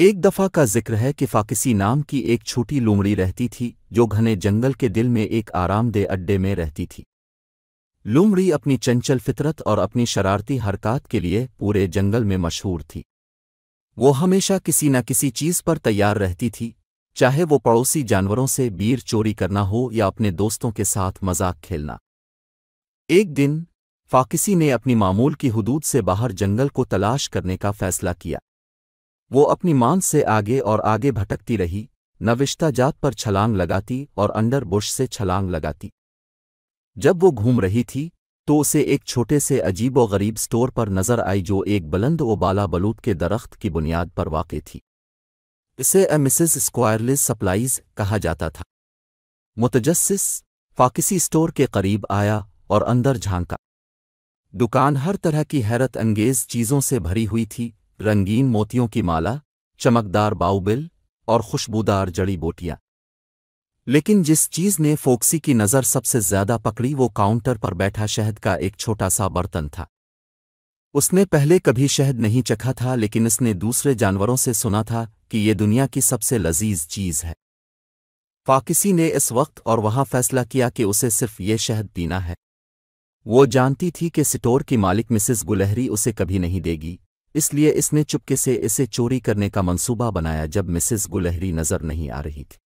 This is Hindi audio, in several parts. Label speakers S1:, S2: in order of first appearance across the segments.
S1: एक दफ़ा का जिक्र है कि फाकिसी नाम की एक छोटी लोमड़ी रहती थी जो घने जंगल के दिल में एक आरामदेह अड्डे में रहती थी लोमड़ी अपनी चंचल फितरत और अपनी शरारती हरकत के लिए पूरे जंगल में मशहूर थी वो हमेशा किसी न किसी चीज़ पर तैयार रहती थी चाहे वो पड़ोसी जानवरों से बीर चोरी करना हो या अपने दोस्तों के साथ मजाक खेलना एक दिन फाकिसी ने अपनी मामूल की हदूद से बाहर जंगल को तलाश करने का फैसला किया वो अपनी मांग से आगे और आगे भटकती रही नविश्ता जात पर छलांग लगाती और अंडर बुश से छलांग लगाती जब वो घूम रही थी तो उसे एक छोटे से अजीब व गरीब स्टोर पर नजर आई जो एक बुलंद ओबाला बलूत के दरख्त की बुनियाद पर वाक़ थी इसे अ मिसेस स्क्वायरलेस सप्लाईज कहा जाता था मुतजस्सिस फाकिसी स्टोर के करीब आया और अंदर झांका दुकान हर तरह की हैरत अंगेज चीज़ों से भरी हुई थी रंगीन मोतियों की माला चमकदार बाउबिल और खुशबूदार जड़ी बोटियां लेकिन जिस चीज ने फोक्सी की नज़र सबसे ज्यादा पकड़ी वो काउंटर पर बैठा शहद का एक छोटा सा बर्तन था उसने पहले कभी शहद नहीं चखा था लेकिन इसने दूसरे जानवरों से सुना था कि ये दुनिया की सबसे लजीज चीज है फाकिसी ने इस वक्त और वहां फैसला किया कि उसे सिर्फ ये शहद पीना है वो जानती थी कि सिटोर की मालिक मिसिस गुलहरी उसे कभी नहीं देगी इसलिए इसने चुपके से इसे चोरी करने का मंसूबा बनाया जब मिसेस गुलहरी नजर नहीं आ रही थी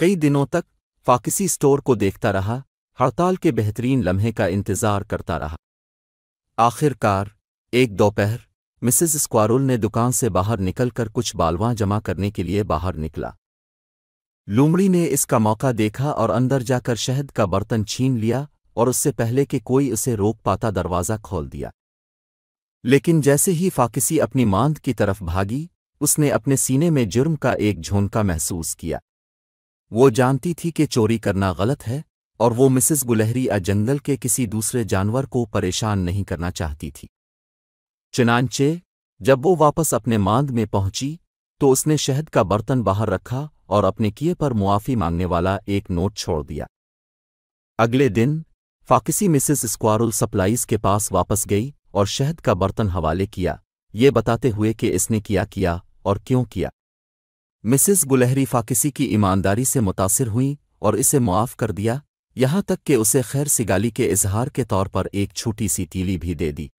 S1: कई दिनों तक फाकिसी स्टोर को देखता रहा हड़ताल के बेहतरीन लम्हे का इंतजार करता रहा आखिरकार एक दोपहर मिसेस स्क्वारुल ने दुकान से बाहर निकलकर कुछ बालवां जमा करने के लिए बाहर निकला लूमड़ी ने इसका मौका देखा और अंदर जाकर शहद का बर्तन छीन लिया और उससे पहले कि कोई उसे रोक पाता दरवाज़ा खोल दिया लेकिन जैसे ही फाकिसी अपनी मांद की तरफ भागी उसने अपने सीने में जुर्म का एक झोंका महसूस किया वो जानती थी कि चोरी करना गलत है और वो मिसेस गुलहरी या जंगल के किसी दूसरे जानवर को परेशान नहीं करना चाहती थी चनानचे जब वो वापस अपने मांद में पहुंची तो उसने शहद का बर्तन बाहर रखा और अपने किए पर मुआफ़ी मांगने वाला एक नोट छोड़ दिया अगले दिन फाकिसी मिसेस स्क्वारुल सप्लाईज के पास वापस गई और शहद का बर्तन हवाले किया ये बताते हुए कि इसने किया किया और क्यों किया मिसिस गुलहरी फाकिसी की ईमानदारी से मुतासर हुई और इसे मुआफ़ कर दिया यहां तक कि उसे खैर सिगाली के इजहार के तौर पर एक छोटी सी तीली भी दे दी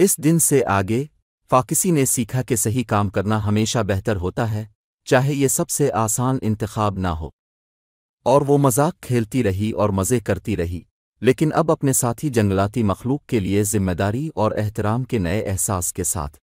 S1: इस दिन से आगे फाकिसी ने सीखा कि सही काम करना हमेशा बेहतर होता है चाहे ये सबसे आसान इंतखाब ना हो और वो मजाक खेलती रही और मज़े करती रही लेकिन अब अपने साथी जंगलाती मखलूक के लिए जिम्मेदारी और एहतराम के नए एहसास के साथ